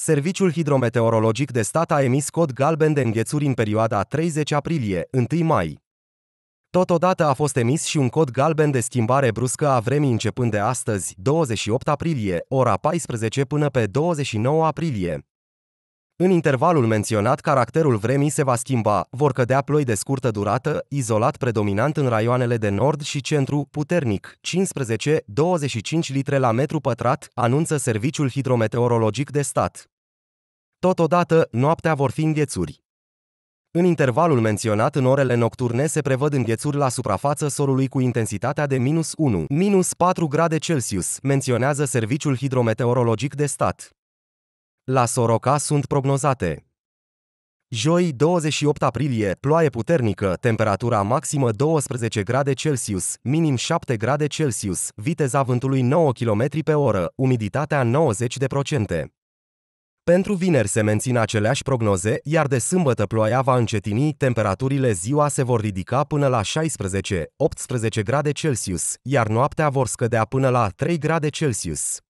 Serviciul Hidrometeorologic de stat a emis cod galben de înghețuri în perioada 30 aprilie-1 mai. Totodată a fost emis și un cod galben de schimbare bruscă a vremii începând de astăzi, 28 aprilie, ora 14 până pe 29 aprilie. În intervalul menționat, caracterul vremii se va schimba, vor cădea ploi de scurtă durată, izolat predominant în raioanele de nord și centru, puternic, 15-25 litre la metru pătrat, anunță Serviciul Hidrometeorologic de Stat. Totodată, noaptea vor fi înghețuri. În intervalul menționat în orele nocturne se prevăd înghețuri la suprafață solului cu intensitatea de minus 1, minus 4 grade Celsius, menționează Serviciul Hidrometeorologic de Stat. La Soroca sunt prognozate. Joi, 28 aprilie, ploaie puternică, temperatura maximă 12 grade Celsius, minim 7 grade Celsius, viteza vântului 9 km pe oră, umiditatea 90%. Pentru vineri se mențin aceleași prognoze, iar de sâmbătă ploaia va încetini, temperaturile ziua se vor ridica până la 16-18 grade Celsius, iar noaptea vor scădea până la 3 grade Celsius.